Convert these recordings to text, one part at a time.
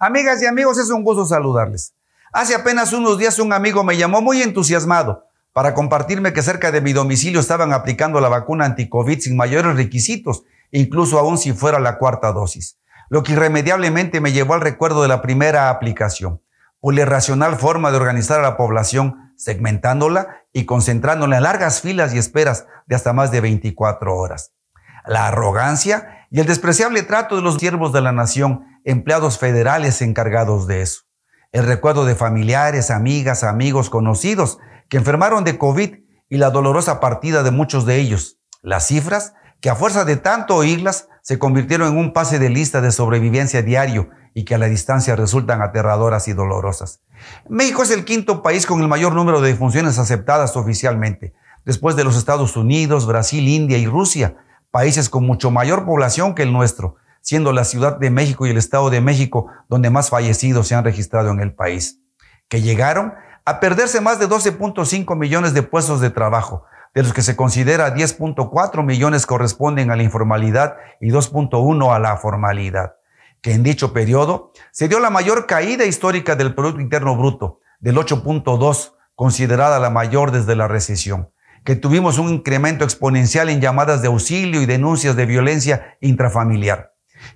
Amigas y amigos, es un gusto saludarles. Hace apenas unos días un amigo me llamó muy entusiasmado para compartirme que cerca de mi domicilio estaban aplicando la vacuna anti-COVID sin mayores requisitos, incluso aún si fuera la cuarta dosis, lo que irremediablemente me llevó al recuerdo de la primera aplicación, por la irracional forma de organizar a la población, segmentándola y concentrándola en largas filas y esperas de hasta más de 24 horas. La arrogancia y el despreciable trato de los siervos de la nación empleados federales encargados de eso. El recuerdo de familiares, amigas, amigos, conocidos que enfermaron de COVID y la dolorosa partida de muchos de ellos. Las cifras, que a fuerza de tanto oírlas, se convirtieron en un pase de lista de sobrevivencia diario y que a la distancia resultan aterradoras y dolorosas. México es el quinto país con el mayor número de defunciones aceptadas oficialmente, después de los Estados Unidos, Brasil, India y Rusia, países con mucho mayor población que el nuestro, siendo la Ciudad de México y el Estado de México donde más fallecidos se han registrado en el país, que llegaron a perderse más de 12.5 millones de puestos de trabajo, de los que se considera 10.4 millones corresponden a la informalidad y 2.1 a la formalidad, que en dicho periodo se dio la mayor caída histórica del Producto Interno Bruto, del 8.2, considerada la mayor desde la recesión, que tuvimos un incremento exponencial en llamadas de auxilio y denuncias de violencia intrafamiliar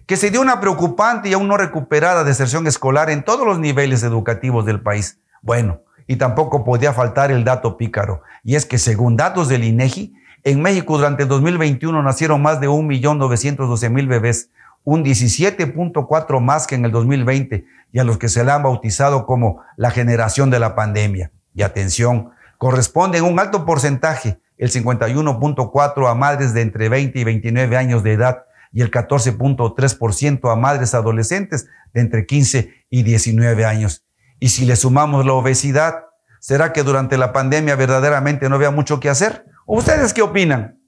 que se dio una preocupante y aún no recuperada deserción escolar en todos los niveles educativos del país. Bueno, y tampoco podía faltar el dato pícaro, y es que según datos del INEGI, en México durante el 2021 nacieron más de 1.912.000 bebés, un 17.4 más que en el 2020, y a los que se le han bautizado como la generación de la pandemia. Y atención, corresponden un alto porcentaje, el 51.4 a madres de entre 20 y 29 años de edad, y el 14.3% a madres adolescentes de entre 15 y 19 años. Y si le sumamos la obesidad, ¿será que durante la pandemia verdaderamente no había mucho que hacer? ¿Ustedes qué opinan?